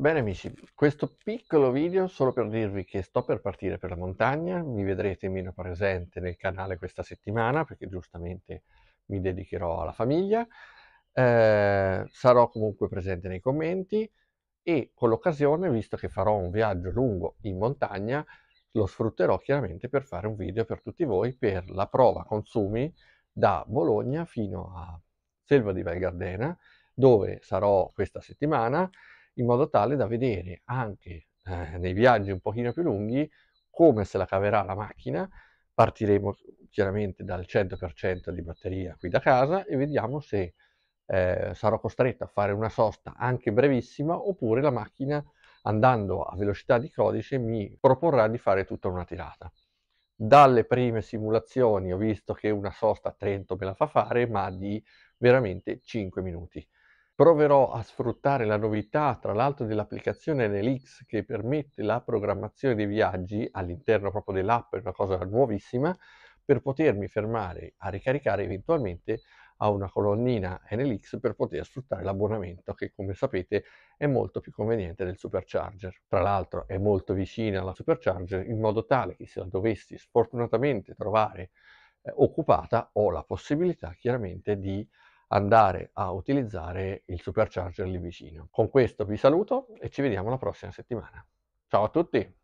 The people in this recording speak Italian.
Bene amici, questo piccolo video solo per dirvi che sto per partire per la montagna, mi vedrete meno presente nel canale questa settimana perché giustamente mi dedicherò alla famiglia, eh, sarò comunque presente nei commenti e con l'occasione, visto che farò un viaggio lungo in montagna, lo sfrutterò chiaramente per fare un video per tutti voi per la prova consumi da Bologna fino a Selva di Val Gardena, dove sarò questa settimana in modo tale da vedere anche eh, nei viaggi un pochino più lunghi come se la caverà la macchina. Partiremo chiaramente dal 100% di batteria qui da casa e vediamo se eh, sarò costretto a fare una sosta anche brevissima oppure la macchina andando a velocità di codice mi proporrà di fare tutta una tirata. Dalle prime simulazioni ho visto che una sosta a Trento me la fa fare, ma di veramente 5 minuti. Proverò a sfruttare la novità, tra l'altro, dell'applicazione NLX che permette la programmazione dei viaggi all'interno proprio dell'app, è una cosa nuovissima, per potermi fermare a ricaricare eventualmente a una colonnina NLX per poter sfruttare l'abbonamento che come sapete è molto più conveniente del supercharger. Tra l'altro è molto vicina alla supercharger in modo tale che se la dovessi sfortunatamente trovare eh, occupata ho la possibilità chiaramente di andare a utilizzare il supercharger lì vicino. Con questo vi saluto e ci vediamo la prossima settimana. Ciao a tutti!